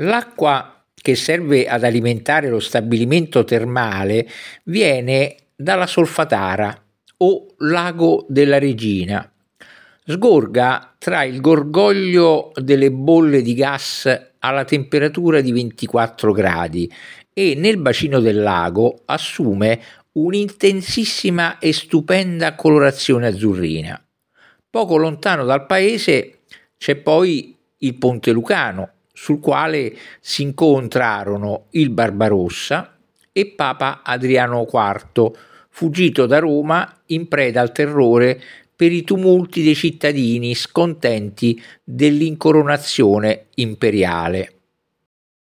L'acqua che serve ad alimentare lo stabilimento termale viene dalla solfatara o lago della regina. Sgorga tra il gorgoglio delle bolle di gas alla temperatura di 24 gradi e nel bacino del lago assume un'intensissima e stupenda colorazione azzurrina. Poco lontano dal paese c'è poi il Ponte Lucano, sul quale si incontrarono il Barbarossa e Papa Adriano IV, fuggito da Roma in preda al terrore per i tumulti dei cittadini scontenti dell'incoronazione imperiale.